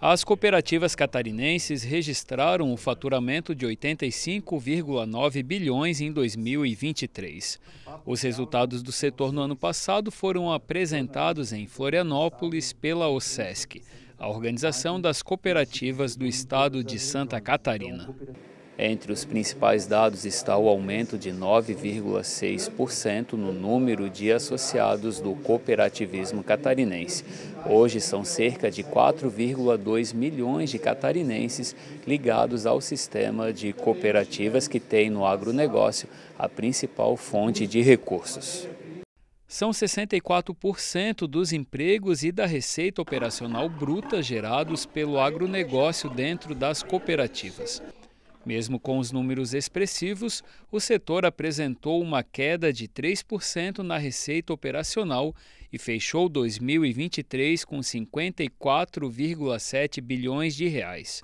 As cooperativas catarinenses registraram o faturamento de 85,9 bilhões em 2023. Os resultados do setor no ano passado foram apresentados em Florianópolis pela OSESC, a Organização das Cooperativas do Estado de Santa Catarina. Entre os principais dados está o aumento de 9,6% no número de associados do cooperativismo catarinense. Hoje são cerca de 4,2 milhões de catarinenses ligados ao sistema de cooperativas que tem no agronegócio a principal fonte de recursos são 64% dos empregos e da receita operacional bruta gerados pelo agronegócio dentro das cooperativas. Mesmo com os números expressivos, o setor apresentou uma queda de 3% na receita operacional e fechou 2023 com 54,7 bilhões de reais.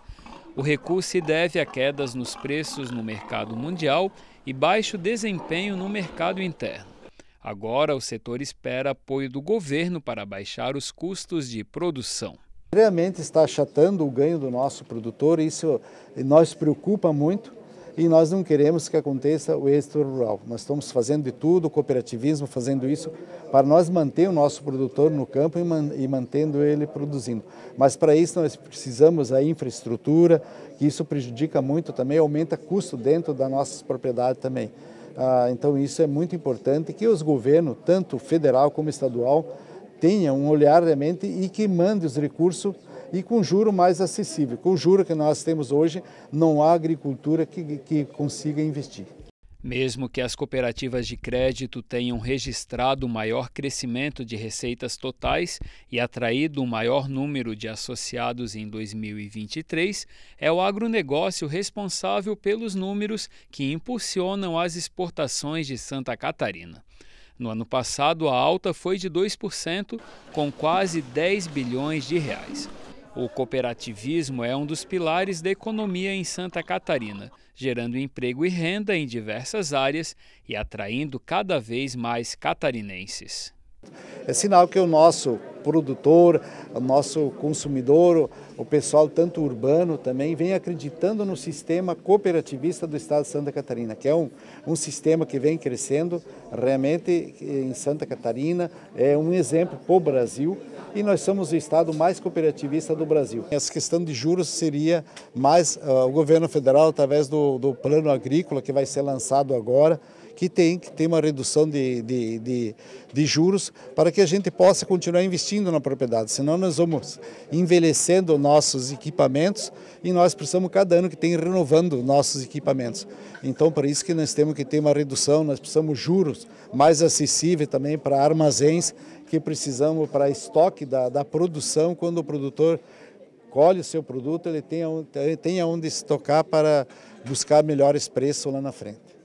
O recuo se deve a quedas nos preços no mercado mundial e baixo desempenho no mercado interno. Agora, o setor espera apoio do governo para baixar os custos de produção. Realmente está achatando o ganho do nosso produtor, isso nós preocupa muito e nós não queremos que aconteça o êxito rural. Nós estamos fazendo de tudo, cooperativismo fazendo isso, para nós manter o nosso produtor no campo e, man e mantendo ele produzindo. Mas para isso nós precisamos a infraestrutura, que isso prejudica muito também, aumenta custo dentro das nossas propriedades também. Ah, então isso é muito importante que os governos, tanto federal como estadual, tenha um olhar realmente e que mande os recursos e com juro mais acessível. Com o juro que nós temos hoje, não há agricultura que, que consiga investir. Mesmo que as cooperativas de crédito tenham registrado maior crescimento de receitas totais e atraído um maior número de associados em 2023, é o agronegócio responsável pelos números que impulsionam as exportações de Santa Catarina. No ano passado, a alta foi de 2%, com quase 10 bilhões de reais. O cooperativismo é um dos pilares da economia em Santa Catarina, gerando emprego e renda em diversas áreas e atraindo cada vez mais catarinenses. É sinal que o nosso produtor, o nosso consumidor, o pessoal tanto urbano também vem acreditando no sistema cooperativista do Estado de Santa Catarina, que é um, um sistema que vem crescendo realmente em Santa Catarina, é um exemplo para o Brasil e nós somos o Estado mais cooperativista do Brasil. Essa questão de juros seria mais uh, o governo federal, através do, do plano agrícola que vai ser lançado agora, que tem que ter uma redução de, de, de, de juros para para que a gente possa continuar investindo na propriedade, senão nós vamos envelhecendo nossos equipamentos e nós precisamos cada ano que tem renovando nossos equipamentos. Então, para isso que nós temos que ter uma redução, nós precisamos juros mais acessíveis também para armazéns que precisamos para estoque da, da produção quando o produtor colhe o seu produto, ele tem, ele tem onde estocar para buscar melhores preços lá na frente.